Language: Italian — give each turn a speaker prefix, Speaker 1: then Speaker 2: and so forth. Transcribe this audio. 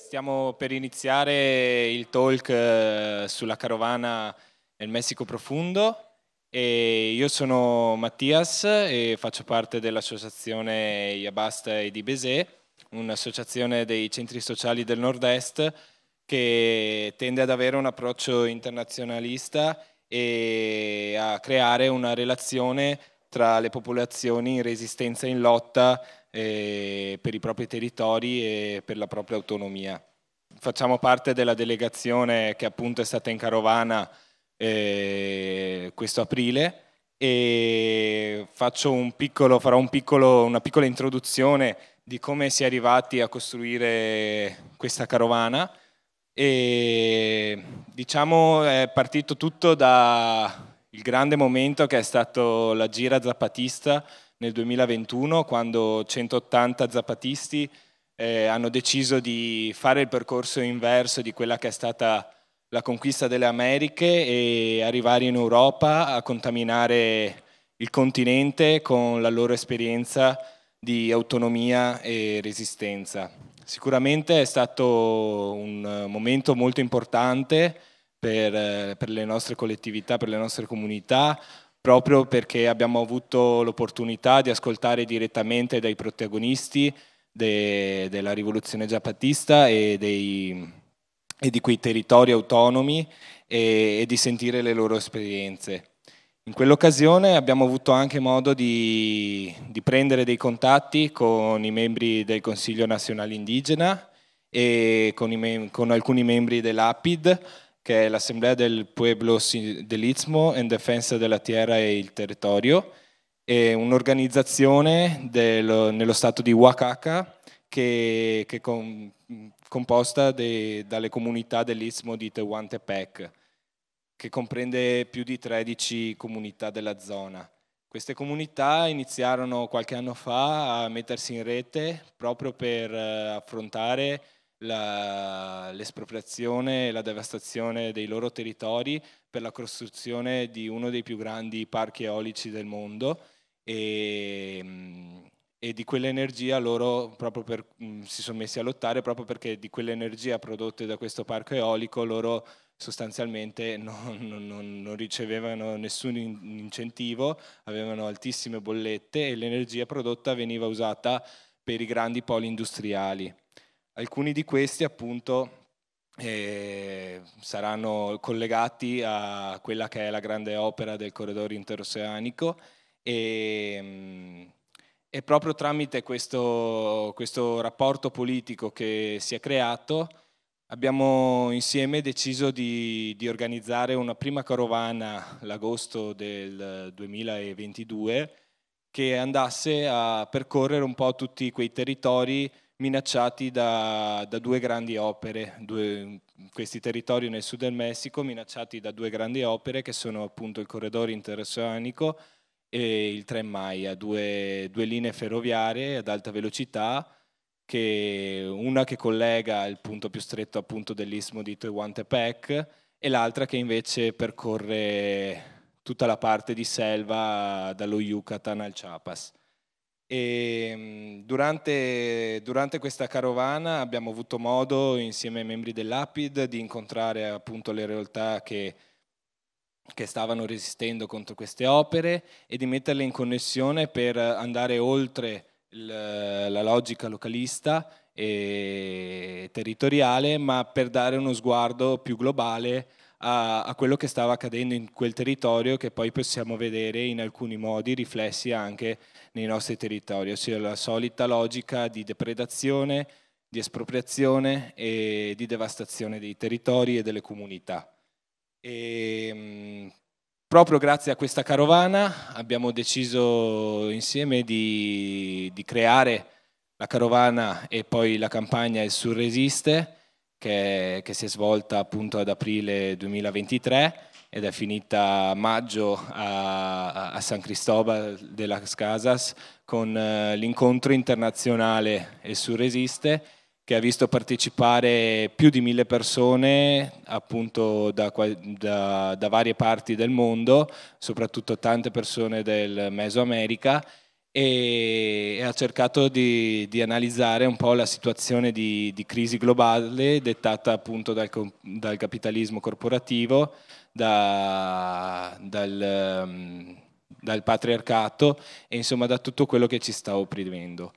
Speaker 1: stiamo per iniziare il talk eh, sulla carovana nel Messico profondo e io sono Mattias e faccio parte dell'associazione Iabasta e di Besè, un'associazione dei centri sociali del nord-est che tende ad avere un approccio internazionalista e a creare una relazione tra le popolazioni in resistenza e in lotta eh, per i propri territori e per la propria autonomia. Facciamo parte della delegazione che appunto è stata in carovana eh, questo aprile e un piccolo, farò un piccolo, una piccola introduzione di come si è arrivati a costruire questa carovana. E, diciamo è partito tutto da il grande momento che è stato la gira zapatista nel 2021, quando 180 zapatisti eh, hanno deciso di fare il percorso inverso di quella che è stata la conquista delle Americhe e arrivare in Europa a contaminare il continente con la loro esperienza di autonomia e resistenza. Sicuramente è stato un momento molto importante per, eh, per le nostre collettività, per le nostre comunità, proprio perché abbiamo avuto l'opportunità di ascoltare direttamente dai protagonisti de, della rivoluzione zapatista e, dei, e, di quei territori autonomi e, e, di sentire le loro esperienze. In quell'occasione abbiamo avuto anche modo di, di prendere dei contatti con i membri del Consiglio nazionale indigena e con, i, con alcuni membri dell'APID che è l'Assemblea del Pueblo dell'Istmo in difesa della terra e il territorio, è un'organizzazione dello, nello stato di Oaxaca che, che con, composta de, dalle comunità dell'Istmo di Tehuantepec, che comprende più di 13 comunità della zona. Queste comunità iniziarono qualche anno fa a mettersi in rete proprio per eh, affrontare la, l'espropriazione e la devastazione dei loro territori per la costruzione di uno dei più grandi parchi eolici del mondo e, mm, e di quell'energia loro per, mm, si sono messi a lottare proprio perché di quell'energia prodotta da questo parco eolico loro sostanzialmente non, non, non, ricevevano nessun incentivo, avevano altissime bollette e l'energia prodotta veniva usata per i grandi poli industriali. Alcuni di questi appunto eh, saranno collegati a quella che è la grande opera del corridoio interoceanico e, mm, e proprio tramite questo, questo, rapporto politico che si è creato abbiamo insieme deciso di, di organizzare una prima carovana l'agosto del 2022 che andasse a percorrere un po' tutti quei territori minacciati da, da due grandi opere, due, questi territori nel sud del Messico minacciati da due grandi opere che sono appunto il corridoio interoceanico e il tren Maya, due, due linee ferroviarie ad alta velocità che una che collega il punto più stretto appunto dell'istmo di Tehuantepec e l'altra che invece percorre tutta la parte di selva dallo Yucatan al Chiapas. E ehm, durante, durante, questa carovana abbiamo avuto modo, insieme ai membri dell'APID, di incontrare appunto le realtà che, che stavano resistendo contro queste opere e di metterle in connessione per andare oltre il, la logica localista e territoriale, ma per dare uno sguardo più globale a, a, quello che stava accadendo in quel territorio che poi possiamo vedere in alcuni modi riflessi anche nei nostri territori, ossia la solita logica di depredazione, di espropriazione e di devastazione dei territori e delle comunità. E, ehm, mh, proprio grazie a questa carovana abbiamo deciso insieme di, di creare la carovana e poi la campagna Il Surresiste che, che si è svolta appunto ad aprile 2023 ed è finita a maggio a, a San Cristóbal de las Casas con eh, l'incontro internazionale Il Sur che ha visto partecipare più di mille persone appunto da, da, da varie parti del mondo, soprattutto tante persone del Mesoamerica e ha cercato di, di, analizzare un po' la situazione di, di crisi globale dettata appunto dal, dal capitalismo corporativo, da, dal, ehm, dal patriarcato e insomma da tutto quello che ci sta opprimendo.